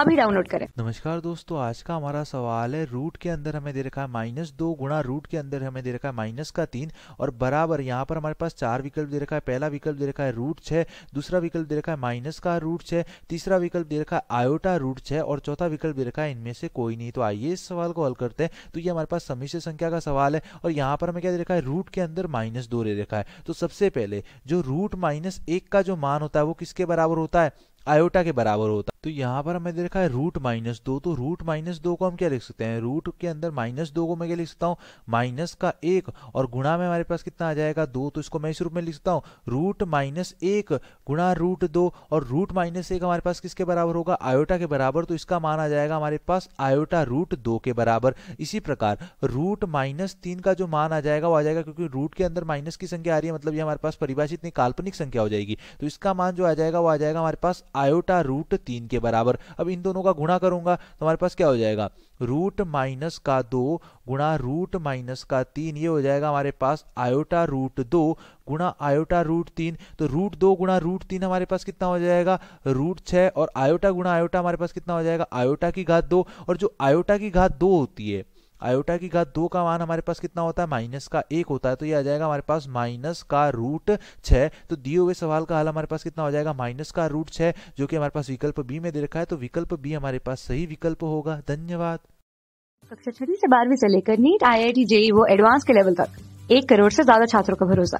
अभी डाउनलोड करें नमस्कार दोस्तों आज का हमारा सवाल है रूट के अंदर हमें दे रखा है माइनस दो गुणा रूट के अंदर हमें दे रखा है माइनस का तीन और बराबर यहाँ पर हमारे पास चार विकल्प दे रखा है पहला विकल्प दे रखा है रूट छः दूसरा विकल्प दे रखा है माइनस का रूट छः तीसरा विकल्प दे रखा है आयोटा रूट छः और चौथा विकल्प दे रखा है इनमें से कोई नहीं तो आइए इस सवाल को हल करते हैं तो ये हमारे पास समिश्र संख्या का सवाल है और यहाँ पर हमें क्या दे रखा है रूट के अंदर माइनस दे रखा है तो सबसे पहले जो रूट माइनस का जो मान होता है वो किसके बराबर होता है आयोटा के बराबर होता तो यहाँ पर हमें देखा है रूट माइनस दो तो रूट माइनस दो को हम क्या लिख सकते हैं रूट के अंदर माइनस दो को मैं क्या लिख सकता हूँ माइनस का एक और गुणा में हमारे पास कितना आ जाएगा दो तो इसको मैं इस रूप में लिख सकता हूँ रूट माइनस एक गुणा रूट दो और रूट माइनस एक हमारे पास किसके बराबर होगा आयोटा के बराबर तो इसका मान आ जाएगा हमारे पास आयोटा रूट दो के बराबर इसी प्रकार रूट माइनस तीन का जो मान आ जाएगा वो आ जाएगा क्योंकि रूट के अंदर माइनस की संख्या आ रही है मतलब ये हमारे पास परिभाषित नहीं काल्पनिक संख्या हो जाएगी तो इसका मान जो आ जाएगा वो आ जाएगा हमारे पास आयोटा रूट तीन के बराबर अब इन दोनों का गुणा करूंगा तो हमारे पास क्या हो जाएगा रूट माइनस का दो गुणा रूट माइनस का तीन ये हो जाएगा हमारे पास आयोटा रूट दो गुणा आयोटा रूट तीन तो रूट दो गुणा रूट तीन हमारे पास कितना हो जाएगा रूट छः और आयोटा गुणा आयोटा हमारे पास कितना हो जाएगा आयोटा की घात दो और जो आयोटा की घात दो होती है आयोटा की घात दो का मान हमारे पास कितना होता है माइनस का एक होता है तो ये आ जाएगा हमारे पास माइनस का रूट छः तो दिए हुए सवाल का हल हमारे पास कितना हो जाएगा माइनस का रूट छः जो कि हमारे पास विकल्प बी में दे रखा है तो विकल्प बी हमारे पास सही विकल्प होगा धन्यवाद कक्षा छठी से बारहवीं से लेकर NEET I I T JEE वो एडवांस के लेवल तक एक करोड़ से ज्यादा छात्रों का भरोसा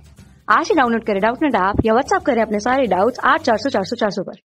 आज ही डाउनलोड करें डाउट नेट ऐप या व्हाट्सएप करें अपने सारे डाउट्स आठ चार सौ चार सौ चार सौ पर